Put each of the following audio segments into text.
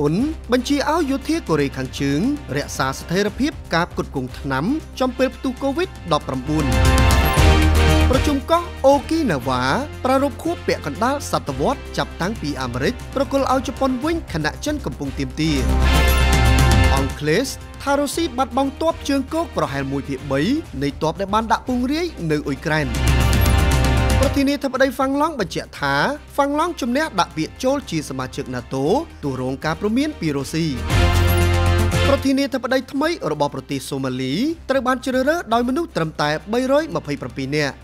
អ៊ុនបញ្ជាឲ្យយោធាកូរ៉េខាងជើងរក្សាស្ថិរភាពការផ្គត់ផ្គង់ថ្នាំចំពេលផ្ទុះ COVID-19 ប្រជុំកោះអូគីណាវ៉ាប្រារព្ធខួបពាក់កណ្ដាលសតវត្សចាប់តាំងពីអាមេរិកប្រគល់ឲ្យជប៉ុនវិញខណៈចិនកំពុងទាមទារអង់គ្លេសថារុស្ស៊ីបាត់បង់ទ័ពជើងគោកប្រហែល1ភាគ3នៃទ័ពដែលបានដាក់ពង្រាយនៅអ៊ុយក្រែនប្រធានាធិបតីហ្វាំងឡង់បញ្ជាក់ថាហ្វាំងឡង់ជំនះដាក់ពាក្យចូលជាសមាជិក NATO ទោះរងការព្រមានពីរុស្ស៊ីប្រធានាធិបតីថ្មីរបស់ប្រទេសសូម៉ាលីត្រូវបាន ជ្រើសរើសដោយមនុស្សត្រឹមតែ327នាក់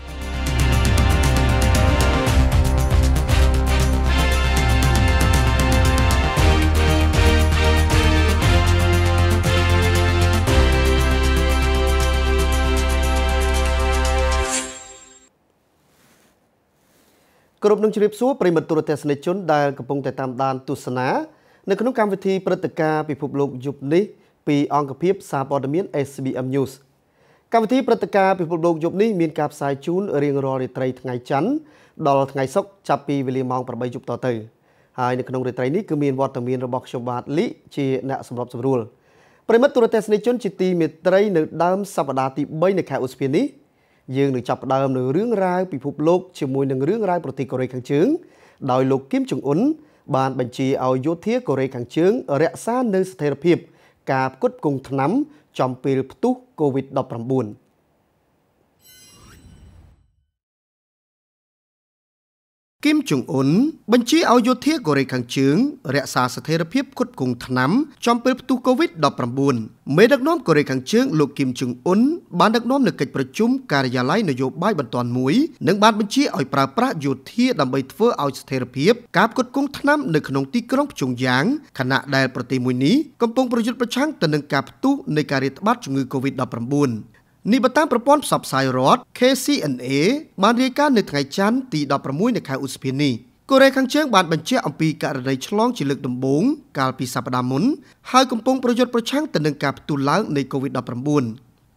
គោរពនឹងជម្រាបសួរប្រិមត្តទូរទស្សនិកជនដែលកំពុងតែតាមដានទស្សនានៅក្នុងកម្មវិធីព្រឹត្តិការណ៍ពិភពលោកយប់នេះពីអង្គភាពសារព័ត៌មាន SBM News កម្មវិធីព្រឹត្តិការណ៍ពិភពលោកយប់នេះមានការផ្សាយជូនរៀងរាល់រាត្រីថ្ងៃច័ន្ទដល់ថ្ងៃសុក្រចាប់ពីវេលាម៉ោង8យប់តទៅហើយនៅក្នុងរាត្រីនេះគឺមានវត្តមានរបស់ខ្ញុំបាទលីជាអ្នកសម្របសម្រួលប្រិមត្តទូរទស្សនិកជនជាទីមេត្រីនៅដើមសប្តាហ៍ទី3នៃខែឧសភានេះយើងនឹងចាប់ផ្ដើមនៅរឿងរ៉ាវពិភពលោកជាមួយនឹងរឿងរ៉ាវប្រទេសកូរ៉េខាងជើងដោយលោកគីមចុងអ៊ុនបានបញ្ជាឲ្យយោធាកូរ៉េខាងជើង រក្សានៅស្ថិរភាព ការផ្គត់ផ្គង់ថ្នាំចំពេលផ្ទុះ COVID-19 គីមជុងអ៊ុនបញ្ជាឲ្យយោធាកូរ៉េខាងជើងរក្សាស្ថិរភាពគុតគង់ឆ្នាំចំពេលផ្ទុះ COVID-19 មេដឹកនាំកូរ៉េខាងជើងលោកគីមជុងអ៊ុនបានដឹកនាំនៅកិច្ចប្រជុំការិយាល័យនយោបាយបន្ទាន់មួយនិងបានបញ្ជាឲ្យប្រើប្រាស់យោធាដើម្បីធ្វើឲ្យស្ថិរភាពការគុតគង់ឆ្នាំនៅក្នុងទីក្រុងភ្ជុងយ៉ាងខណៈដែលប្រទេសមួយនេះកំពុងប្រយុទ្ធប្រឆាំងទៅនឹងការផ្ទុះនៃការរាតត្បាតជំងឺ COVID-19 នេះបើតាមប្រព័ន្ធផ្សព្វផ្សាយរដ្ឋ KCNA បានរាយការណ៍នៅថ្ងៃច័ន្ទទី16នៃខែឧសភានេះកូរ៉េខាងជើងបានបញ្ជាក់អំពីករណីឆ្លងជាលើកដំបូងកាលពីសប្តាហ៍មុនហើយកំពុងប្រយុទ្ធប្រឆាំងទៅនឹងការផ្ទុះឡើងនៃ COVID-19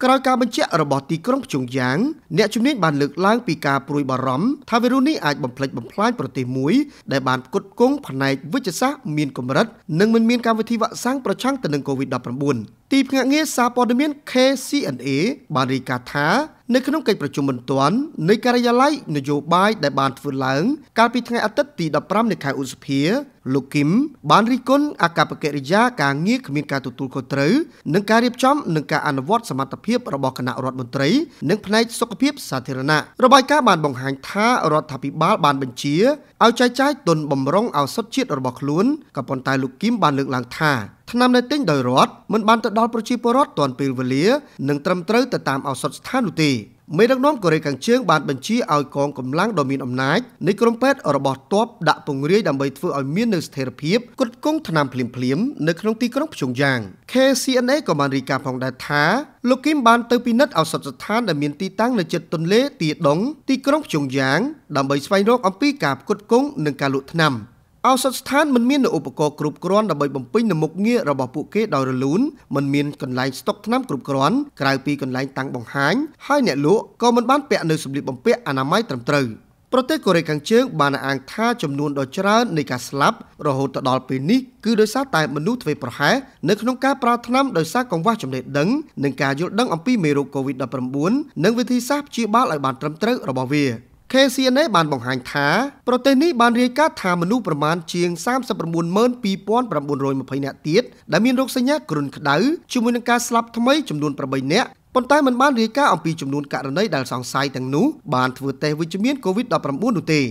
ក្រោយការបញ្ជាក់របស់ទីក្រុងភ្ជុងយ៉ាងអ្នកជំនាញបានលើកឡើងពីការព្រួយបារម្ភថាវីរុសនេះអាចបំផ្លិចបំផ្លាញប្រទេសមួយដែលបានផ្គត់ផ្គង់ផ្នែកវិទ្យាសាស្ត្រមានកម្រិតនិងមិនមានកម្មវិធីវ៉ាក់សាំងប្រឆាំងទៅនឹង COVID-19 ទីភ្នាក់ងារសារព័ត៌មាន KCNA បានរាយការណ៍ថានៅក្នុងកិច្ចប្រជុំបន្ទាន់នៃការិយាល័យនយោបាយដែលបានធ្វើឡើងកាលពីថ្ងៃអាទិត្យទី15នៃខែឧសភា លោកគឹមបានរិះគន់អកប្បកិរិយាការងារគ្មានការទទួលខុសត្រូវនិងការរៀបចំនិងការអនុវត្តសមត្ថភាពរបស់គណៈរដ្ឋមន្ត្រីនិងផ្នែកសុខភាពសាធារណៈរបាយការណ៍បានបង្ហាញថារដ្ឋាភិបាលបានបញ្ជាឲ្យចាយចាយទុនបំរុងឱសថជាតិរបស់ខ្លួនក៏ប៉ុន្តែលោកគឹមបានលើកឡើងថាថ្នាំដែលទិញដោយរដ្ឋមិនបានទៅដល់ប្រជាពលរដ្ឋទាន់ពេលវេលានិងត្រឹមត្រូវទៅតាមឱសថស្ថាននោះទេមេដឹកនាំកូរ៉េខាងជើងបានបញ្ជាឲ្យកងកម្លាំងដ៏មានអំណាចនៃក្រុមពេទ្យរបស់ទ័ពដាក់ពង្រាយដើម្បីធ្វើឲ្យមាននូវស្ថិរភាពគ្រប់គង់ឆ្នាំភ្លាមៗនៅក្នុងទីក្រុងភ្យុងយ៉ាង KCNA ក៏បានរាយការណ៍ផងដែរថាលោកគីមបានទៅពិនិត្យឱសថស្ថានដែលមានទីតាំងនៅជិតទន្លេទាដុងទីក្រុងភ្យុងយ៉ាង ដើម្បីស្វែងរកអំពីការផ្គត់ផ្គង់និងការលក់ថ្នាំអោសតស្ថានមិនមានឧបករណ៍គ្រប់គ្រាន់ដើម្បីបំពេញនៅមុខងាររបស់ពួកគេដោយរលូនមិនមានកន្លែងស្តុកថ្នាំគ្រប់គ្រាន់ក្រៅពីកន្លែងតាំងបង្ហាញហើយអ្នកលក់ក៏មិនបានពាក់នៅសម្លៀកបំពាក់អនាម័យត្រឹមត្រូវប្រទេសកូរ៉េខាងជើងបានអាងថាចំនួនដ៏ច្រើននៃការស្លាប់រហូតដល់ពេលនេះគឺដោយសារតែមនុស្សធ្វេសប្រហែសនៅក្នុងការប្រើថ្នាំដោយសារកង្វះចំណេះដឹងនិងការយល់ដឹងអំពីមេរោគ COVID-19 និងវិធីសាស្ត្រព្យាបាលឲ្យបានត្រឹមត្រូវរបស់វា។ KCNA បានបង្ហាញថាប្រទេសនេះបានរាយការណ៍ថាមនុស្សប្រមាណជាង392920នាក់ទៀតដែលមានរោគសញ្ញាគ្រុនក្តៅជាមួយនឹងការស្លាប់ថ្មីចំនួន8នាក់ប៉ុន្តែមិនបានរាយការណ៍អំពីចំនួនករណីដែលសង្ស័យទាំងនោះបានធ្វើតេស្តវិជ្ជមាន COVID-19 នោះទេ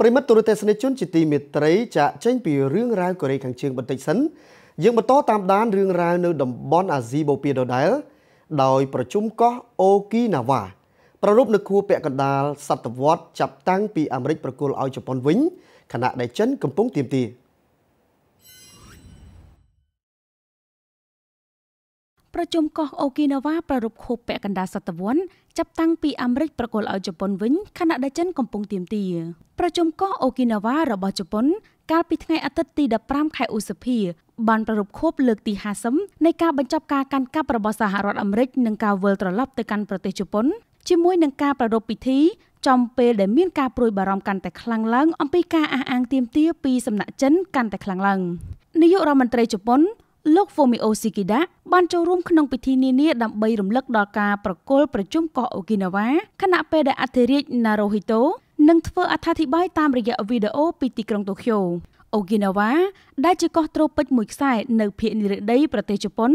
ប្រិមិត្តទូរទស្សនិកជនជាទីមេត្រីចាក់ចេញពីរឿងរ៉ាវកូរ៉េខាងជើងបន្តិចសិនយើងបន្តតាមដានរឿងរ៉ាវនៅតំបន់អាស៊ីបូព៌ាដដែលដោយប្រជុំកោះអូគីណាវ៉ាប្ររពនៅខួបពាក់កណ្ដាលសតវត្សចាប់តាំងពីអាមេរិកប្រគល់ឲ្យជប៉ុនវិញខណៈដែលចិនកំពុងទាមទារប្រជុំកោះអូគីណាវ៉ាប្ររពខួបពាក់កណ្ដាលសតវត្សចាប់តាំងពីអាមេរិកប្រគល់ឲ្យជប៉ុនវិញខណៈដែលចិនកំពុងទាមទារប្រជុំកោះអូគីណាវ៉ារបស់ជប៉ុនកាលពីថ្ងៃអាទិត្យទី15ខែឧសភាបានប្រារព្ធខួបលើកទី50នៃការបញ្ចប់ការកាន់កាប់របស់សហរដ្ឋអាមេរិកនិងការវិលត្រឡប់ទៅកាន់ប្រទេសជប៉ុនជាមួយនឹងការប្រារព្ធពិធី ចំពេលដែលមានការប្រួយបារម្ភកាន់តែខ្លាំងឡើងអំពីការអះអាងទាមទារពីសំណាក់ចិនកាន់តែខ្លាំងឡើងនាយករដ្ឋមន្ត្រីជប៉ុន លោក Fumio Kishida បានចូលរួមក្នុងពិធីនានាដើម្បីរំលឹកដល់ការប្រគល់ប្រជុំកោះអូគីណាវ៉ាខណៈពេលដែលអធិរាជ Naruhito និងធ្វើអត្ថាធិប្បាយតាមរយៈវីដេអូពីទីក្រុងតូក្យូអូគីណាវ៉ាដែលជាកោះត្រូពិចមួយខ្សែនៅភាគនិរតីប្រទេសជប៉ុន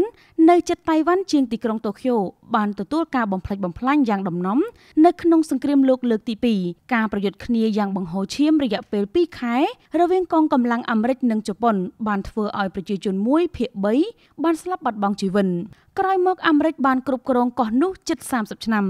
នៅជិតតៃវ៉ាន់ជាងទីក្រុងតូក្យូ បានទទួលការបំផ្លិចបំផ្លាញយ៉ាងដំណំនៅក្នុងសង្គ្រាមលោក លើកទី2ការប្រយុទ្ធគ្នាយ៉ាងបង្ហូរឈាមរយៈពេល2ខែរវាងកងកម្លាំងអាមេរិកនិងជប៉ុន បានធ្វើឲ្យប្រជាជនមួយភាគ3បានស្លាប់បាត់បង់ជីវិតក្រោយមកអាមេរិកបានគ្រប់គ្រងកោះនោះជិត30ឆ្នាំ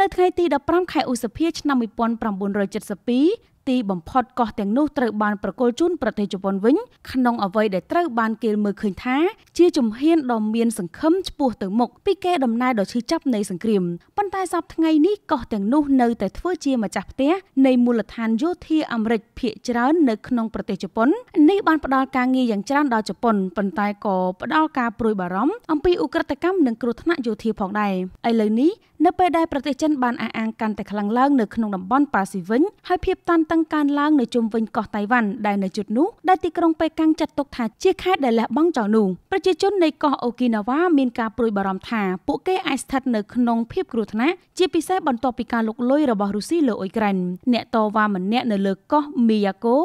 នៅថ្ងៃទី15ខែឧសភាឆ្នាំ1972ទីបំផុតកោះទាំងនោះត្រូវបានប្រគល់ជូនប្រទេសជប៉ុនវិញក្នុងអ្វីដែលត្រូវបានគេមើលឃើញថា ជាជំហានដ៏មានសង្ឃឹមឆ្ពោះទៅមុខពីកេរដំណែលដ៏ឈឺចាប់នៃសង្គ្រាមប៉ុន្តែសប្តាហ៍ថ្ងៃនេះកោះទាំងនោះនៅតែធ្វើជាម្ចាស់ផ្ទះនៃមូលដ្ឋានយោធាអាមេរិកភាគច្រើននៅក្នុងប្រទេសជប៉ុននេះបានផ្ដល់ការងារយ៉ាងច្រើនដល់ជប៉ុនប៉ុន្តែក៏ផ្ដល់ការព្រួយបារម្ភអំពីឧក្រិដ្ឋកម្មនិងគ្រោះថ្នាក់យោធាផងដែរឥឡូវនេះនៅពេលដែលប្រទេសចិនបានអះអាងកាន់តែខ្លាំងឡើងនៅក្នុងតំបន់ប៉ាស៊ីវិញហើយភាពតានតឹងងកើនឡើងនៅជុំវិញកោះតៃវ៉ាន់ដែលនៅជិតនោះដែលទីក្រុងប៉េកាំងចាត់ទុកថាជាខេត្តដែលលះបង់ចោលនោះប្រជាជននៃកោះអូគីណាវ៉ាមានការព្រួយបារម្ភថាពួកគេអាចស្ថិតនៅក្នុងភាពគ្រោះថ្នាក់ជាពិសេសបន្ទាប់ពីការលុកលុយរបស់រុស្ស៊ីលើអ៊ុយក្រែនអ្នកតវ៉ាម្នាក់នៅលើកោះមីយ៉ាកូ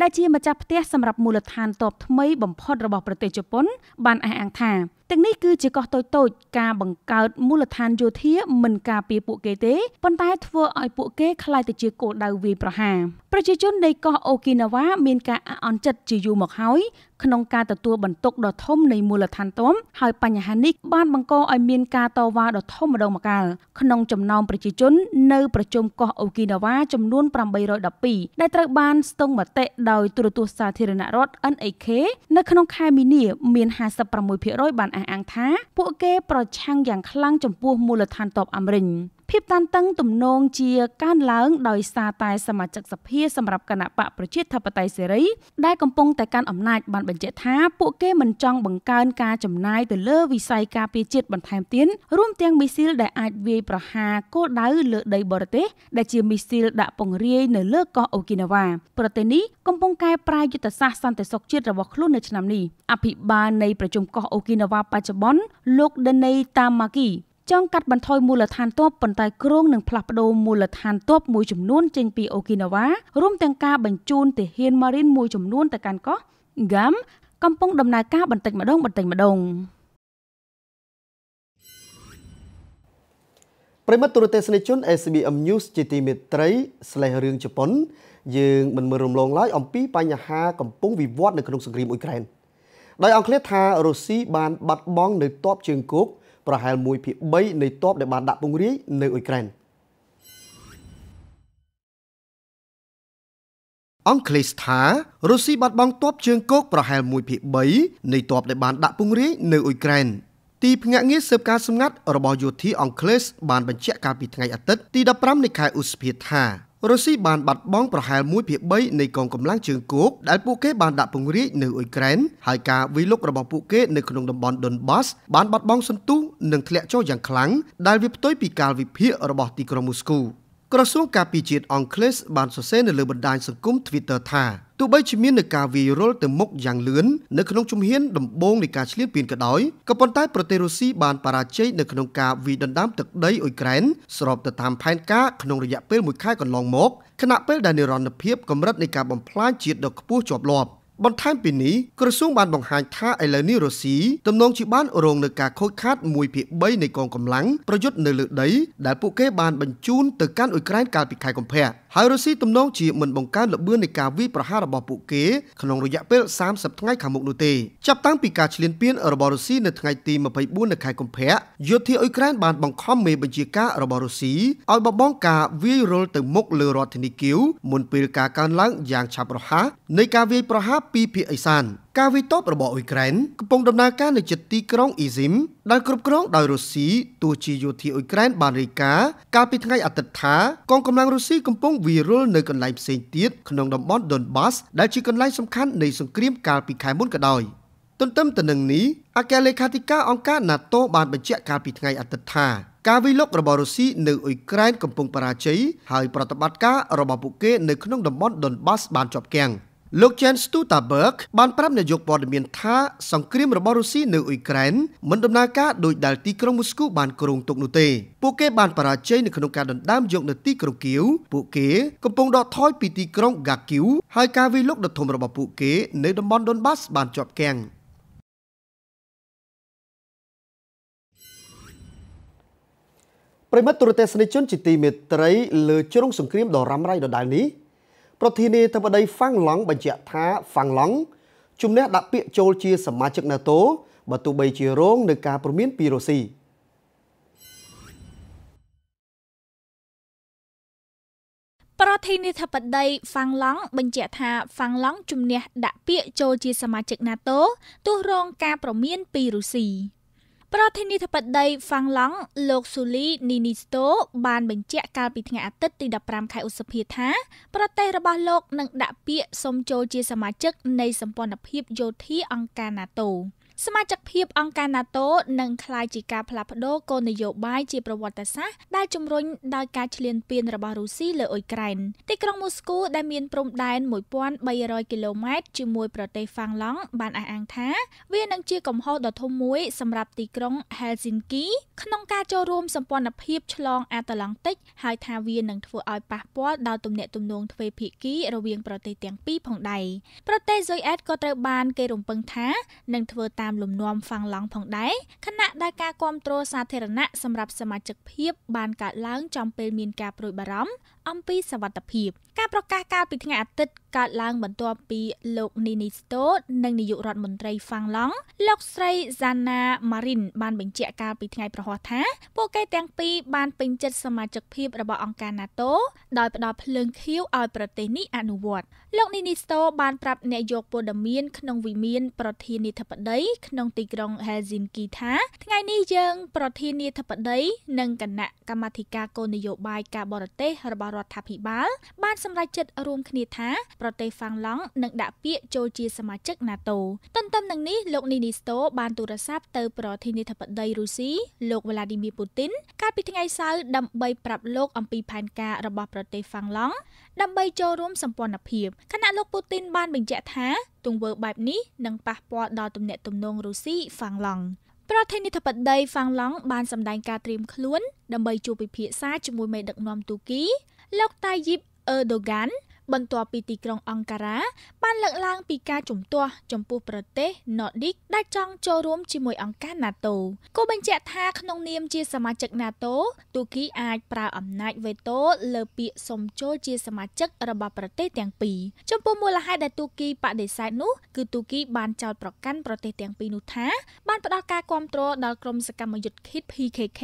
ដែលជាម្ចាស់ផ្ទះសម្រាប់មូលដ្ឋានតបថ្មីបំផុតរបស់ប្រទេសជប៉ុនបានអះអាងថាទាំងនេះគឺជាកោះតូចតូចការបង្កើតមូលដ្ឋានយោធាមិនការពារពួកគេទេប៉ុន្តែធ្វើឲ្យពួកគេក្លាយទៅជាគោលដៅវាយប្រហារប្រជាជននៃកោះអូគីណាវ៉ាមានការអអន់ចិត្តជាយូរមកហើយក្នុងការទទួលបន្ទុកដ៏ធំនៃមូលដ្ឋានទំហើយបញ្ហានេះបានបង្កឲ្យមានការតវ៉ាដ៏ធំម្ដងម្កាលក្នុងចំណោមប្រជាជននៅប្រជុំកោះអូគីណាវ៉ាចំនួន812ដែលត្រូវបានស្ទង់មតិដោយទូរទស្សន៍សាធារណរដ្ឋ NAK នៅក្នុងខែមីនា មាន56%បានអះអាងថា ពួកគេប្រឆាំងយ៉ាងខ្លាំងចំពោះមូលដ្ឋានទ័ពអាមេរិកភាពតានតឹងទំនងជាកើនឡើងដោយសារតែសមាជិកសភាសម្រាប់គណៈបកប្រជាធិបតេយ្យសេរីដែលកំពុងតែកាន់អំណាចបានបញ្ជាក់ថាពួកគេមិនចង់បង្កើនការចំណាយទៅលើវិស័យការពារជាតិបន្ថែមទៀតរួមទាំងមីស៊ីលដែលអាចវាយប្រហារគោលដៅលើដីបរទេសដែលជាមីស៊ីលដាក់ពង្រាយនៅលើកោះអូគីណាវ៉ាប្រទេសនេះកំពុងកែប្រែយុទ្ធសាស្ត្រសន្តិសុខជាតិរបស់ខ្លួននៅឆ្នាំនេះអភិបាលនៃប្រជុំកោះអូគីណាវ៉ាបច្ចុប្បន្នលោកដេនីតាម៉ាគីចង់កាត់បន្ថយមូលដ្ឋានទ័ពប៉ុន្តែគ្រោងនឹងផ្លាស់ប្តូរមូលដ្ឋានទ័ពមួយចំនួនចេញពីអូគីណាវ៉ារួម ទាំងការបញ្ជូនទាហានម៉ារីនមួយចំនួន ទៅកាន់កោះហ្គាំកំពុងដំណើរការ បន្តិចម្ដងបន្តិចម្ដងប្រិមត្តទូរទស្សនិកជន SBM News ជាទីមេត្រីស្លេះរឿងជប៉ុន យើងមិនមើលរំលងឡើយអំពីបញ្ហា កំពុងវិវត្ត នៅក្នុងសង្គ្រាមអ៊ុយក្រែនដោយអង្គឃ្លាថារុស្ស៊ីបាន បាត់បង់នៅតបជើងគោកប្រហែល1ភាគ3នៃទ័ពដែលបានដាក់ពង្រាយនៅអ៊ុយក្រែនអង់គ្លេសថារុស្ស៊ីបាត់បង់ទ័ពជើងគោកប្រហែល1ភាគ3នៃទ័ពដែលបានដាក់ពង្រាយនៅអ៊ុយក្រែនទីភ្នាក់ងារស៊ើបការសម្ងាត់របស់យោធាអង់គ្លេសបានបញ្ជាក់កាលពីថ្ងៃអាទិត្យទី15នៃខែឧសភាថារុស្ស៊ីបានបាត់បង់ប្រហែល1ភាគ3នៃកងកម្លាំងជើងគោកដែលពួកគេបានដាក់ពង្រាយនៅអ៊ុយក្រែនហើយការវាយលុករបស់ពួកគេនៅក្នុងតំបន់ Donbas បានបាត់បង់សន្ទុះនិងធ្លាក់ចុះយ៉ាងខ្លាំងដែលវាផ្ទុយពីការវិភាគរបស់ទីក្រុងមូស្គូក្រសួងការពារជាតិអង់គ្លេសបានសរសេរនៅលើបណ្ដាញសង្គម Twitter ថាោះបីជាមាននឹងការវាយរលទៅមុខយ៉ាងលឿននៅក្នុងជំហានដំបូងនៃការឈ្លានពានក៏ដោយក៏ប៉ុន្តែប្រទេសរុស្ស៊ីបានបរាជ័យនៅក្នុងការវាយដណ្ដើមទឹកដីអ៊ុយក្រែនស្របទៅតាមផែនការក្នុងរយៈពេល1ខែកន្លងមកខណៈពេលដែលនិរន្តរភាពកម្រិតនៃការបំផ្លាញជាតិដ៏ខ្ពស់ជាប់លាប់បន្ថែមពីនេះក្រសួងបានបង្ហាញថាឥឡូវនេះរុស្ស៊ីទំនងជាបាន រងនឹងការខូចខាត1ភាគ3នៃកងកម្លាំងប្រយុទ្ធនៅលើ ដីដែលពួកគេ បានបញ្ជូនទៅកាន់អ៊ុយក្រែនកាលពីខែកុម្ភៈហើយរុស្ស៊ីទំនងជាមិនបង្កើនល្បឿននៃការវាយប្រហាររបស់ពួកគេក្នុងរយៈពេល30ថ្ងៃខាងមុខនោះទេចាប់តាំងពីការឈ្លានពានរបស់រុស្ស៊ីនៅថ្ងៃទី24នៅខែកុម្ភៈយោធាអ៊ុយក្រែនបានបង្ខំមេបញ្ជាការរបស់រុស្ស៊ីឲ្យបបងការវាយរុលទៅមុខលើរដ្ឋធានីគីវមុនពេលការកើនឡើងយ៉ាងឆាប់រហ័សនៃការវាយប្រហារពីភាគឦសាន។ការវាយតបរបស់អ៊ុយក្រែន កំពុងដំណើរការនៅជិតទីក្រុងអ៊ីស៊ីមដែលគ្រប់គ្រងដោយរុស្ស៊ីទោះជាយោធាអ៊ុយក្រែនបានរាយការណ៍កាលពីថ្ងៃអាទិត្យថាកងកម្លាំងរុស្ស៊ីកំពុងវាយរុលនៅកន្លែងផ្សេងទៀតក្នុងតំបន់ Donbas ដែលជាកន្លែងសំខាន់នៃសង្គ្រាមកាលពីខែមុនក៏ដោយទន្ទឹមទៅនឹងនេះអគ្គលេខាធិការអង្គការ NATO បានបញ្ជាក់កាលពីថ្ងៃអាទិត្យថាការវាយលុករបស់រុស្ស៊ីនៅអ៊ុយក្រែនកំពុងបរាជ័យហើយប្រតិបត្តិការរបស់ពួកគេនៅក្នុងតំបន់ Donbas បានជាប់គាំង។លោក Jens Stoltenberg បានប្រាប់នាយកព័ត៌មានថាសង្គ្រាមរបស់រុស្ស៊ីនៅអ៊ុយក្រែនមិនដំណើរការដោយដែលទីក្រុងមូស្គូបានគ្រោងទុកនោះទេ ពួកគេបានបរាជ័យនៅក្នុងការដណ្ដើមយកនៅទីក្រុងគៀវពួកគេកំពុងដកថយពីទីក្រុង Kharkiv ហើយការវាយលុកដ៏ធំរបស់ពួកគេនៅតំបន់ Donbas បានជាប់គាំងប្រិមិត្តទូរទស្សនិកជនជាទីមេត្រីលើជ្រុងសង្គ្រាមដ៏រ៉ាំរ៉ៃដដែលនេះប្រធានាធិបតីហ្វាំងឡង់បញ្ជាក់ថាហ្វាំងឡង់ជំនះដាក់ពាក្យចូលជាសមាជិក NATO បើទោះបីជារងនឹងការព្រមានពីរុស្ស៊ីប្រធានាធិបតីហ្វាំងឡង់បញ្ជាក់ថាហ្វាំងឡង់ជំនះដាក់ពាក្យចូលជាសមាជិក NATO ទោះរងការព្រមានពីរុស្ស៊ីប្រធានាធិបតីហ្វាំងឡង់លោកស៊ូលីនីនីស្តូបាន បញ្ជាក់កាលពីថ្ងៃអាទិត្យទី15ខែឧសភាថា ប្រទេសរបស់លោកនឹងដាក់ពាក្យសុំចូលជាសមាជិកនៃសម្ព័ន្ធភាពយោធាអង្គការ NATO សមាជិកភាពអង្គការ NATO នឹងក្លាយជាការផ្លាស់ប្តូរគោលនយោបាយជាប្រវត្តិសាស្ត្រដែលជំរុញដោយការឈ្លានពានរបស់រុស្ស៊ីលើអ៊ុយក្រែនទីក្រុងមូស្គូដែលមានព្រំដែន1300គីឡូម៉ែត្រជាមួយប្រទេសហ្វាំងឡង់បានអះអាងថា វានឹងជាកំហុសដ៏ធំមួយសម្រាប់ទីក្រុង Helsinki ក្នុងការចូលរួមសម្ព័ន្ធភាពឆ្លងអាត្លង់តិកហើយថាវានឹងធ្វើឲ្យប៉ះពាល់ដល់ទំនាក់ទំនងទ្វេភាគីរវាងប្រទេសទាំងពីរផងដែរប្រទេសស៊ុយអែតក៏ត្រូវបានគេរំពឹងថានឹងធ្វើតាមតាមលំនាំហ្វាំងឡង់ផងដែរខណៈដែលការគ្រប់គ្រងសាធារណៈសម្រាប់សមាជិកភាពបានកើតឡើង ចំពេលមានការប្រួយបារម្ភអំពីសវត្ថភាពការប្រកាសកាលពីថ្ងៃអាទិត្យកើតឡើងបន្ទាប់ពីលោកនីនីស្តូតនិងនាយករដ្ឋមន្ត្រីហ្វាំងឡង់លោកស្រីហ្សាណាម៉ារីនបានបញ្ជាក់កាលពីថ្ងៃប្រហោះថាពួកគេទាំងពីរបានពេញចិត្តសមាជិកភាពរបស់អង្គការ NATO ដោយផ្ដល់ភ្លើងខៀវឲ្យប្រទេសនេះអនុវត្ត លោកនីនីស្តូបានប្រាប់អ្នកយកព័ត៌មាន ក្នុងវិមាន ប្រធានាធិបតីក្នុងទីក្រុង Helsinki ថា ថ្ងៃនេះយើងប្រធានាធិបតី និងគណៈកម្មាធិការគោលនយោបាយការបរទេសរបស់រដ្ឋាភិបាល បានសម្រេចចិត្តរួមគ្នាថាប្រទេសហ្វាំងឡង់នឹងដាក់ពាក្យចូលជាសមាជិក NATO ទន្ទឹមនឹងនេះលោកនីនីស្តូបានទូរស័ព្ទទៅប្រធានាធិបតីរុស្ស៊ីលោក Vladimir Putin កាលពីថ្ងៃសៅរ៍ដើម្បីប្រាប់លោកអំពីផែនការរបស់ប្រទេសហ្វាំងឡង់ដើម្បីចូលរួមសម្ព័ន្ធភាពខណៈលោកពូទីនបានបញ្ជាក់ថាទង្វើបែបនេះនឹងប៉ះពាល់ដល់ទំនាក់ទំនងរុស្ស៊ីហ្វាំងឡង់ប្រធានាធិបតីហ្វាំងឡង់បានសម្ដែងការត្រៀមខ្លួនដើម្បីជួបពិភាក្សាជាមួយមេដឹកនាំទូគីลูกตายิบเออโดกันបន្ទាប់ពីទីក្រុងអង្ការ៉ាបានលើកឡើងពីការជំទាស់ចំពោះប្រទេស Nordic ដែលចង់ចូលរួមជាមួយអង្គការ NATO គូបញ្ជាក់ថាក្នុងនាមជាសមាជិក NATO ទូគីអាចប្រើអំណាចវេតូលើពាក្យសុំចូលជាសមាជិក របស់ប្រទេសទាំងពីរចំពោះមូលហេតុដែលទូគីបដិសេធនោះគឺទូគីបានចោទប្រកាន់ប្រទេសទាំងពីរនោះថាបានផ្ដល់ការគ្រប់គ្រងដល់ក្រុមសកម្មយុទ្ធឃីត PKK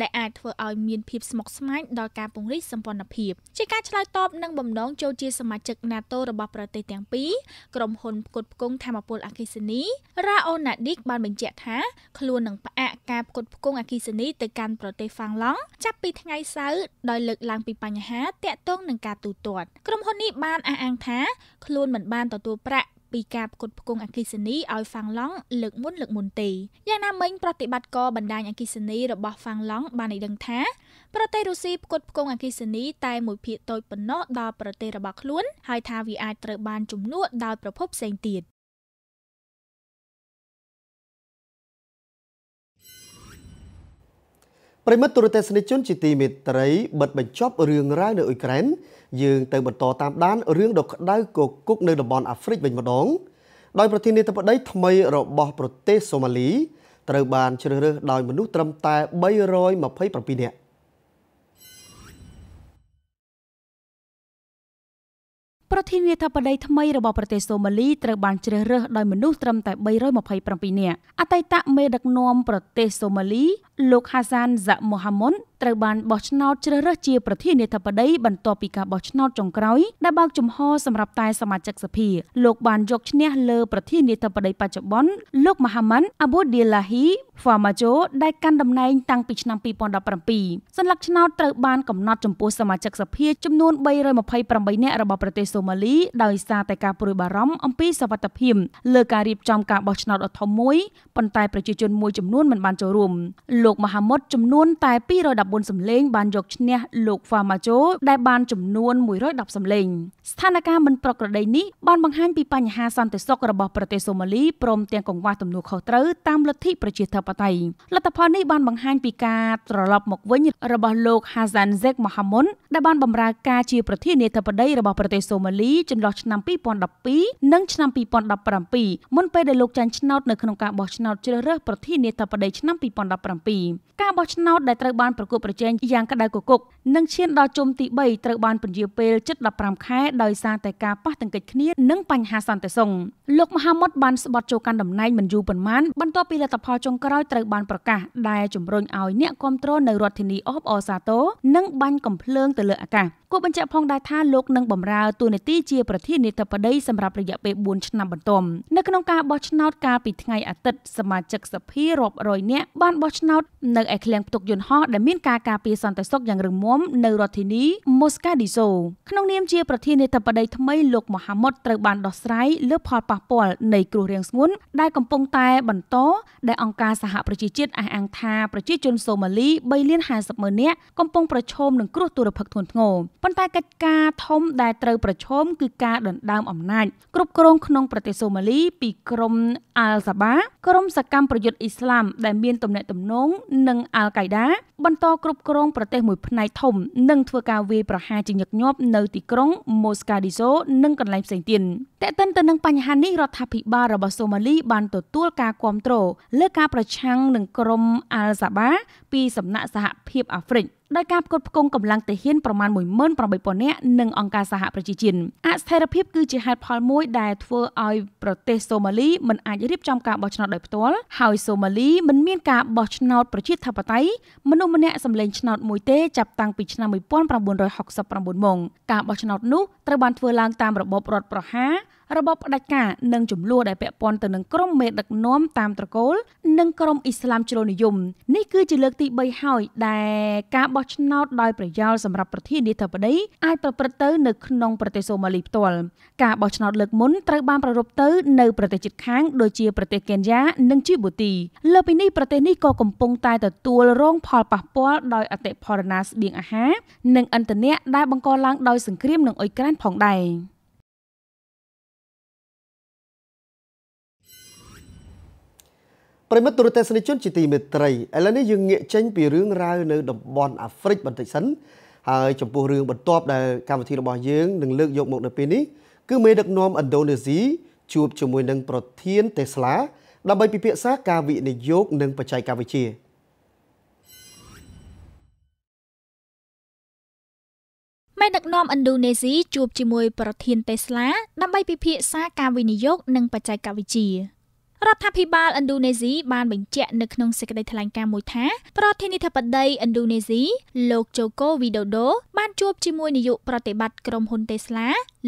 ដែលអាចធ្វើឲ្យមានភាពស្មុគស្មាញដល់ការពង្រីកសម្ព័ន្ធភាព ជាការឆ្លើយតបនឹងបំណងចូលជាសមាជិក NATO របស់ប្រទេសទាំងពីរក្រុមហ៊ុនផ្គត់ផ្គង់ធម្មពលអគ្គិសនី Raonadic បានបញ្ជាក់ថាខ្លួននឹងផ្អាកការផ្គត់ផ្គង់អគ្គិសនីទៅកាន់ប្រទេសហ្វាំងឡង់ចាប់ពីថ្ងៃសៅរ៍ដោយលើកឡើងពីបញ្ហាតាក់ទងនឹងការទូទាត់ក្រុមហ៊ុននេះបានអះអាងថាខ្លួនមិនបានទទួលប្រាក់ពីការផ្គត់ផ្គង់អគិសនីឲ្យហ្វាំងឡង់លើកមុនលើកមុនទេយ៉ាងណាមិញប្រតិបត្តិការបណ្ដាញអគិសនីរបស់ហ្វាំងឡង់បានឲ្យដឹងថាប្រទេសរុស្ស៊ីផ្គត់ផ្គង់អគិសនី តែមួយភាគតូចប៉ុណ្ណោះដល់ប្រទេសរបស់ខ្លួន ហើយថាវាអាចត្រូវបានជំនួសដោយប្រភពផ្សេងទៀតប្រិមិត្តទូរទស្សនិកជនជាទីមេត្រី បិទបញ្ចប់រឿងរ៉ាវនៅអ៊ុយក្រែនយើងទៅបន្តតាមដានរឿងដ៏ក្តៅគគុកនៅតំបន់អាហ្វ្រិកវិញម្ដងដោយប្រធានាធិបតីថ្មីរបស់ប្រទេសសូម៉ាលីត្រូវបានជ្រើសរើសដោយមនុស្សត្រឹមតែ327នាក់ប្រធានាធិបតីថ្មីរបស់ប្រទេសសូម៉ាលីត្រូវបានជ្រើសរើសដោយមនុស្សត្រឹមតែ327នាក់អតីតមេដឹកនាំប្រទេសសូម៉ាលី លោកហាសានហ្សាក់មូហាម៉ុនត្រូវបានបោះឆ្នោតជ្រើសរើសជាប្រធានាធិបតីបន្ទាប់ពីការបោះឆ្នោតចុងក្រោយដែលបើកចំហ សម្រាប់តែសមាជិកសភាលោកបានយកឈ្នះលើប្រធានាធិបតីបច្ចុប្បន្នលោកម៉ាហាម៉ាន់អាប៊ូឌីឡាហ៊ីហ្វាម៉ាជូដែលកាន់តំណែងតាំងពីឆ្នាំ2017សញ្ញាឆ្នោតត្រូវបានកំណត់ចំពោះសមាជិកសភា ចំនួន328នាក់របស់ប្រទេសសូម៉ាលីដោយសារតែការព្រួយបារម្ភអំពីសវត្ថភាពលើការរៀបចំការបោះឆ្នោតដ៏ធំមួយប៉ុន្តែប្រជាជនមួយចំនួនមិនបានចូលរួមលោកម៉ាហាម៉ុតចំនួនតែ215 14សម្លេងបានយកឈ្នះលោក Farmajo ដែលបានចំនួន110សម្លេងស្ថានភាពមិនប្រក្រតីនេះបានបង្ហាញពីបញ្ហាសន្តិសុខរបស់ប្រទេសសូម៉ាលីព្រមទាំងកង្វះទំនួលខុសត្រូវតាមលទ្ធិប្រជាធិបតេយ្យលទ្ធផលនេះបានបង្ហាញពីការត្រឡប់មកវិញរបស់លោក Hassan Sheikh Mohamud ដែលបានបម្រើការជាប្រធានាធិបតីរបស់ប្រទេសសូម៉ាលីចន្លោះឆ្នាំ2012និងឆ្នាំ2017មុនពេលដែលលោកចាញ់ឆ្នោតនៅក្នុងការបោះឆ្នោតជ្រើសរើសប្រធានាធិបតីឆ្នាំ2017ការបោះឆ្នោតដែលត្រូវបានប្រគពប្រជែងយ៉ាងក្តៅគគុកនិងឈានដល់ជុំទី3ត្រូវបានពន្យាពេលជិត15ខែដោយសារតែការប៉ះទង្គិចគ្នានិងបញ្ហាសន្តិសុខលោកមហាមុតបានស្បត់ចូលកាន់តំណែងមិនយូរប៉ុន្មានបន្ទាប់ពីលទ្ធផលចុងក្រោយត្រូវបានប្រកាសដែលជំរុញឲ្យអ្នកគ្រប់គ្រងនៅរដ្ឋធានីអូបអសាតូនិងបាញ់កំភ្លើងទៅលើអាកាសគួរបញ្ជាក់ផងដែរថាលោកនឹងបម្រើតួនាទីជាប្រធានាធិបតីសម្រាប់រយៈពេល4ឆ្នាំបន្ទាប់នៅក្នុងការបោះឆ្នោតកាលពីថ្ងៃអាទិត្យសមាជិកសភារាប់រយនាក់បានបោះឆ្នោតនៅឯឃ្លាំងផ្ទុកយន្តហោះដែលមានការការការពារសន្តិសុខយ៉ាងរឹងមាំនៅរដ្ឋធានី Mogadishu ក្នុងនាមជាប្រធានាធិបតីថ្មីលោកមហាម៉ុតត្រូវបានដោះស្រាយលើផលប៉ះពាល់នៃគ្រោះរាំងស្ងួនដែលកំពុងតែបន្តដែលអង្គការសហប្រជាជាតិអះអាងថាប្រជាជនសូម៉ាលី3លាន50ម៉ឺននាក់កំពុងប្រឈមនឹងគ្រោះទុរភិក្សធ្ងន់ធ្ងរប៉ុន្តែកិច្ចការធំដែលត្រូវប្រឈមគឺការដណ្ដើមអំណាចគ្រប់គ្រងក្នុងប្រទេសសូម៉ាលីពីក្រុមអាល់សាបាក្រុមសកម្មប្រយុទ្ធអ៊ីស្លាម ដែលមានទំនាក់ទំនងនឹងអាល់កៃដាបន្តគ្រប់គ្រងប្រទេសមួយផ្នែកធំនិងធ្វើការវាយប្រហារជាញឹកញាប់នៅទីក្រុងម៉ូស្កាឌីសូនិងកន្លែងផ្សេងទៀតតែកតិនទៅនឹងបញ្ហានេះរដ្ឋាភិបាលរបស់សូម៉ាលីបានទទួលការគ្រប់គ្រងលើការប្រឆាំងនឹងក្រុមអាល់សាបាពីសំណាក់សហភាពអាហ្វ្រិក។ដោយការផ្គត់ផ្គង់កម្លាំងទាហានប្រមាណ18,000នាក់និងអង្គការសហប្រជាជាតិអស្ថិរភាពគឺជាហេតុផលមួយដែលធ្វើឲ្យប្រទេសសូម៉ាលី មិនអាចរៀបចំការបោះឆ្នោតដោយផ្ទាល់ហើយសូម៉ាលី មិនមានការបោះឆ្នោតប្រជាធិបតេយ្យមនុស្សម្នាក់សម្លេងឆ្នោតមួយទេចាប់តាំងពីឆ្នាំ1969មកការបោះឆ្នោតនោះត្រូវបានធ្វើឡើងតាមរបបរដ្ឋប្រហាររបបផ្ដាច់ការនិងចំនួនដែលពាក់ព័ន្ធទៅនឹងក្រុមមេដឹកនាំតាមត្រកូលនិងក្រុមអ៊ីស្លាមជ្រុលនិយមនេះគឺជាលើកទី3ហើយដែលការបោះឆ្នោតដោយប្រយោលសម្រាប់ប្រធានាធិបតីអាចប្រព្រឹត្តទៅនៅក្នុងប្រទេសសូម៉ាលីផ្ទាល់ការបោះឆ្នោតលើកមុនត្រូវបានប្រារព្ធទៅនៅប្រទេសជិតខាងដូចជាប្រទេសកេនយ៉ានិងជីបូទីលើពីនេះប្រទេសនេះក៏កំពុងតែទទួលរងផលប៉ះពាល់ដោយអតិផរណាស្បៀងអាហារនិងឥន្ធនៈដែលបង្កឡើងដោយសង្គ្រាមនឹងអ៊ុយក្រែនផងដែរ។ប្រិមិត្តទូរទស្សនិកជនជាទីមេត្រីឥឡូវនេះយើងងាកចេញពីរឿងរ៉ាវនៅតំបន់អាហ្វ្រិកបន្តិចសិនហើយចំពោះរឿងបន្ទាប់ដែលកម្មវិធីរបស់យើងនឹងលើកយកមកនៅពេលនេះ គឺមេដឹកនាំឥណ្ឌូនេស៊ីជួបជាមួយនឹងប្រធាន Tesla ដើម្បីពិភាក្សាការវិនិយោគនិងបច្ចេកវិទ្យាមេដឹកនាំឥណ្ឌូនេស៊ីជួបជាមួយប្រធាន Tesla ដើម្បីពិភាក្សាការវិនិយោគនិងបច្ចេកវិទ្យារដ្ឋាភិបាលឥណ្ឌូនេស៊ីបានបញ្ជាក់នៅក្នុងសេចក្តីថ្លែងការណ៍មួយថាប្រធានាធិបតីឥណ្ឌូនេស៊ីលោកជូកូវីដូដូ បានជួបជាមួយនាយកប្រតិបត្តិក្រុមហ៊ុន Tesla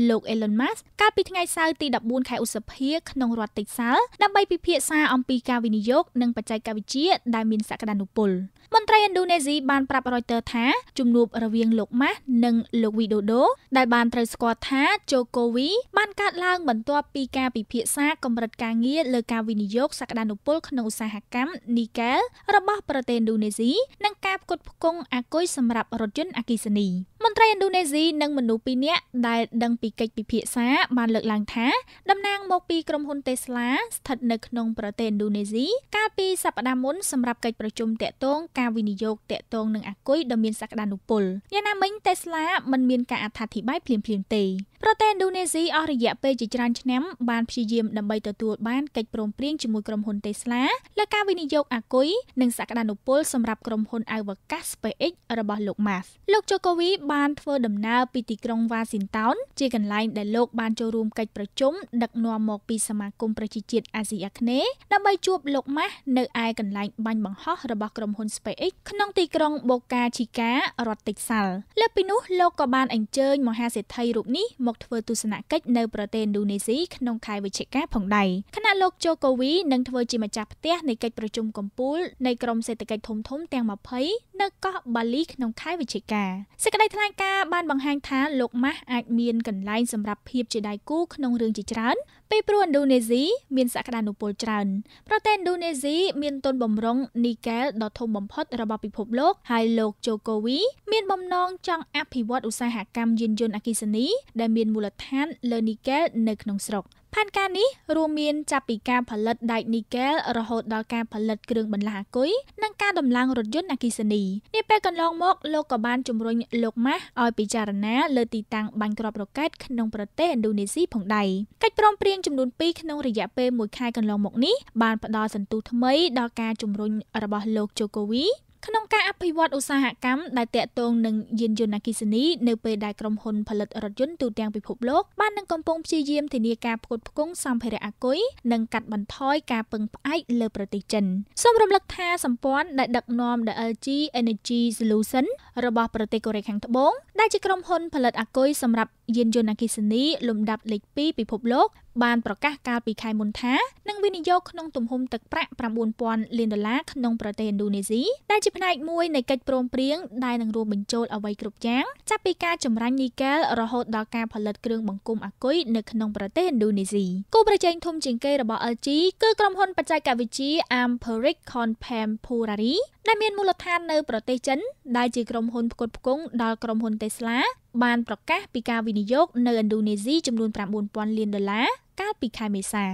លោក Elon Musk កាលពីថ្ងៃសៅរ៍ទី14ខែឧសភាក្នុងរដ្ឋតិចសាលដើម្បីពិភាក្សាអំពីការវិនិយោគនិងបច្ចេកវិទ្យាដែលមានសក្តានុពល មន្ត្រីឥណ្ឌូនេស៊ីបានប្រាប់ Reuters ថា ជំនួបរវាងលោក Musk និងលោកវីដូដូដែលបានត្រូវស្គាល់ថាជូកូវីបានកើតឡើងបន្ទាប់ពីការពិភាក្សាកម្រិតការងារលើការវិនិយោគសក្តានុពលក្នុងឧស្សាហកម្មនីកែលរបស់ប្រទេសឥណ្ឌូនេស៊ីនិងការផ្គត់ផ្គង់អាគុយសម្រាប់រថយន្តអគ្គិសនីមន្ត្រីឥណ្ឌូនេស៊ីនិងមនុស្សពីរនាក់ដែលដឹងពីកិច្ចពិភាក្សាបានលើកឡើងថាតំណាងមកពីក្រុមហ៊ុន Tesla ស្ថិតនៅក្នុងប្រទេសឥណ្ឌូនេស៊ីកាលពីសប្តាហ៍មុនសម្រាប់កិច្ចប្រជុំតាក់ទងការវិនិយោគតាក់ទងនឹងអាគុយដ៏មានសក្តានុពលយ៉ាងណាមិញ Tesla មិនមានការអត្ថាធិប្បាយភ្លាមៗទេប្រទេសឥណ្ឌូនេស៊ីអស់រយៈពេលជាច្រើនឆ្នាំបានព្យាយាមដើម្បីទទួលបានកិច្ចព្រមព្រៀងជាមួយក្រុមហ៊ុន Tesla លើការវិនិយោគអាគុយនិងសក្តានុពល សម្រាប់ក្រុមហ៊ុនអវកាស SpaceX របស់លោក Musk លោក Jokowi បានធ្វើដំណើរពីទីក្រុង Washington ជាកន្លែងដែលលោកបានចូលរួមកិច្ចប្រជុំដឹកនាំមកពីសមាគមប្រជាជាតិអាស៊ីអាគ្នេយ៍ដើម្បីជួបលោក Musk នៅឯកន្លែងបាញ់បង្ហោះរបស់ក្រុមហ៊ុន SpaceX ក្នុងទីក្រុង Boca Chica រដ្ឋ Texas លើពីនោះលោកក៏បានអញ្ជើញមហាសេដ្ឋីរូបនេះមកមកធ្វើទស្សនកិច្ចនៅប្រទេសឥណ្ឌូនេស៊ីក្នុងខែវិច្ឆិកាផងដែរខណៈលោកជូកូវីនឹងធ្វើជាម្ចាស់ផ្ទះនៃកិច្ចប្រជុំកំពូលនៃក្រមសេដ្ឋកិច្ចធំធំទាំង20នៅកោះបាលីក្នុងខែវិច្ឆិកាសេចក្តីថ្លែងការណ៍បានបង្ហាញថាលោកម៉ាស់អាច មានកន្លែងសម្រាប់ភាពជាដៃគូក្នុងរឿងជាច្រើនពីព្រោះឥណ្ឌូនេស៊ីមានសក្តានុពលច្រើនប្រទេសឥណ្ឌូនេស៊ីមានទុនបំរុងនីកែលដ៏ធំបំផុតរបស់ពិភពលោកហើយលោកជូកូវីមានបំណងចង់អភិវឌ្ឍឧស្សាហកម្មយានយន្តអគ្គិសនីដែលមានមូលដ្ឋានលើនីកែលនៅក្នុងស្រុកផែនការនេះរួមមានចាប់ពីការផលិតដែកនីកែលរហូតដល់ការផលិតគ្រឿងបន្លាស់អាគុយនិងការដំឡើងរថយន្តអគ្គិសនីនេះពេលកន្លងមកលោកក៏បានជំរុញលោកម៉ាស់ឲ្យពិចារណាលើទីតាំងបាញ់គ្រាប់រ៉ុកែតក្នុងប្រទេសឥណ្ឌូនេស៊ីផងដែរកិច្ចព្រមព្រៀងចំនួន2ក្នុងរយៈពេល1ខែកន្លងមកនេះបានផ្ដល់សន្ទុះថ្មីដល់ការជំរុញរបស់លោកជូកូវីក្នុងការអភិវឌ្ឍឧស្សាហកម្មដែលតាក់ទងនឹងយានយន្តអគ្គិសនីនៅពេលដែលក្រុមហ៊ុនផលិតរថយន្តទូទាំងពិភពលោក បាននឹងកំពុងព្យាយាមធានាការផ្គត់ផ្គង់សម្ភារៈអាគុយនិងកាត់បន្ថយការពឹងផ្អែកលើប្រទេសចិនសូមរំលឹកថាសម្ព័ន្ធដែលដឹកនាំដោយ LG Energy Solution របស់ប្រទេសកូរ៉េខាងត្បូងដែលជាក្រុមហ៊ុនផលិតអាគុយសម្រាប់យានយន្តអគ្គិសនី លំដាប់លេខ2ពិភពលោកបានប្រកាសកាលពីខែមុនថានឹងវិនិយោគក្នុងទំហំទឹកប្រាក់9000លានដុល្លារក្នុងប្រទេសឥណ្ឌូនេស៊ីដែលជាផ្នែកមួយនៃកិច្ចព្រមព្រៀងដែលនឹងរួមបញ្ចូលអ្វីគ្រប់យ៉ាង ចាប់ពីការចម្រាញ់នីកែលរហូតដល់ការផលិតគ្រឿងបង្គុំអាគុយនៅក្នុងប្រទេសឥណ្ឌូនេស៊ីគូប្រជែងធំជាងគេរបស់ LG គឺក្រុមហ៊ុនបច្ចេកវិទ្យា Amperic Contemporary ដែលមានមូលដ្ឋាននៅប្រទេសចិន ដែលជាក្រុមហ៊ុនផ្គត់ផ្គង់ដល់ក្រុមហ៊ុនតេស្លាបានប្រកាស ពីការវិនិយោគនៅឥណ្ឌូនេស៊ីចំនួន9000លានដុល្លារកាលពីខែមេសា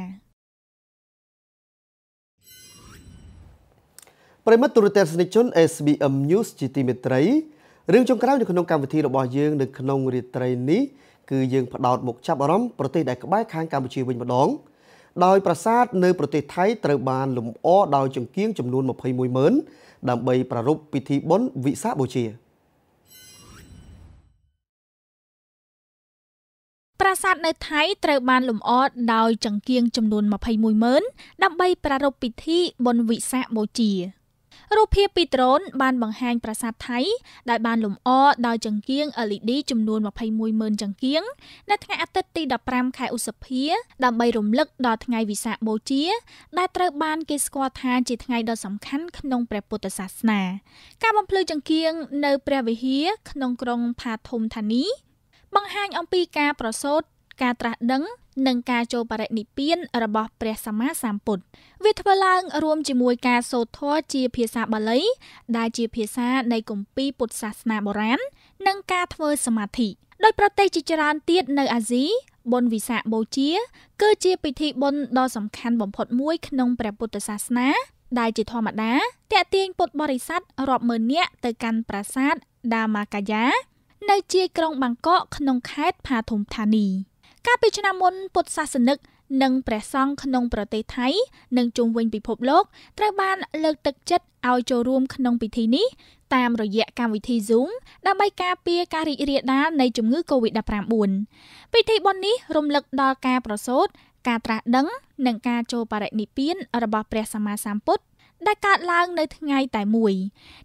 ប្រិមត្តទូរទស្សនិកជន SBM News ជាទីមេត្រីរឿងចុងក្រោយនៅក្នុងកម្មវិធីរបស់យើងនៅក្នុងរាត្រីនេះគឺយើងផ្ដោតមកចាប់អារម្មណ៍ប្រទេសដែលក្បែរខាងកម្ពុជាវិញម្ដងដោយប្រាសាទនៅប្រទេសថៃត្រូវបានលម្អដោយចង្គៀងចំនួន21ម៉ឺនដើម្បីប្រារព្ធពិធីបុណ្យវិសាខបូជា។ប្រាសាទនៅថៃត្រូវបានលម្អដោយចង្គៀងចំនួន21ម៉ឺនដើម្បីប្រារព្ធពិធីបុណ្យវិសាខបូជារូបភាពពីដ្រូនបានបង្ហាញប្រាសាទថៃដែលបានលម្អដោយចង្គៀង LED ចំនួន21ម៉ឺនចង្គៀងនៅថ្ងៃអាទិត្យទី15ខែឧសភា ដើម្បីរំលឹកដល់ថ្ងៃវិសាខបូជា ដែលត្រូវបានគេស្គាល់ថាជាថ្ងៃដ៏សំខាន់ក្នុងព្រះពុទ្ធសាសនា ការបំភ្លឺចង្គៀងនៅព្រះវិហារក្នុងក្រុងផាធុមធានីបង្ហាញអំពីការប្រសូតការត្រាស់ដឹងនិងការចូលបរិនិព្វានរបស់ព្រះសម្មាសម្ពុទ្ធវាធ្វើឡើងរួមជាមួយការសូត្រធម៌ជាភាសាបាលី ដែលជាភាសានៃគម្ពីរពុទ្ធសាសនាបុរាណនិងការធ្វើសមាធិដោយប្រទេសជាច្រើនទៀតនៅអាស៊ីបុណ្យវិសាខបូជា គឺជាពិធីបុណ្យដ៏សំខាន់បំផុតមួយក្នុងព្រះពុទ្ធសាសនាដែលជាធម្មតាតាក់ទាញពុទ្ធបរិស័ទរាប់ម៉ឺននាក់ទៅកាន់ប្រាសាទដាម៉ាកាយ៉ានៅជាយក្រុងបាងកកក្នុងខេត្តផាធំធានីកាលពីឆ្នាំមុនពុទ្ធសាសនិក និងព្រះសង្ឃក្នុងប្រទេសថៃ និងជុំវិញពិភពលោក ត្រូវបានលើកទឹកចិត្តឲ្យចូលរួមក្នុងពិធីនេះតាមរយៈកម្មវិធី Zoom ដើម្បីការពារការរីករាលដាលនៃជំងឺ Covid-19 ពិធីបុណ្យនេះរំលឹកដល់ការប្រសូតការត្រាស់ដឹងនិងការចូលបរិនិព្វានរបស់ព្រះសម្មាសម្ពុទ្ធដែលកើតឡើងនៅថ្ងៃតែមួយ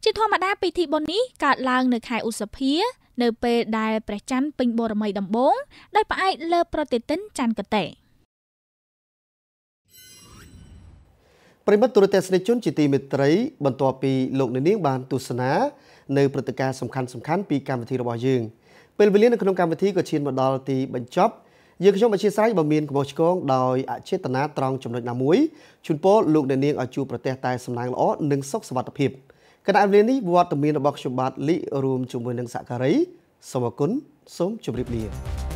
ជាធម្មតាពិធីបុណ្យនេះកើតឡើងនៅខែឧសភានៅពេលដែលព្រះច័ន្ទពេញបូរមីដំបូងដោយផ្អែកលើប្រតិទិនច័ន្ទកតេប្រិមត្តទូរទស្សនិកជនជាទីមេត្រី បន្ទាប់ពីលោកអ្នកនាងបានទស្សនា នៅព្រឹត្តិការណ៍សំខាន់សំខាន់ពីកម្មវិធីរបស់យើងពេលវេលានៅក្នុងកម្មវិធីក៏ឈានមកដល់ទីបញ្ចប់យើងខ្ញុំអធិស្ឋានបើមានកំហុសឆ្គងដោយអចេតនាត្រង់ចំណុចណាមួយជូនពរលោកអ្នកនាងឲ្យជួបប្រទះតែសំណាងល្អនិងសុខសុវត្ថិភាព។គណៈវេលានេះវត្តមានរបស់ខ្ញុំបាទលីរួមជាមួយនឹងសក្ការីសូមអគុណសូមជម្រាបលា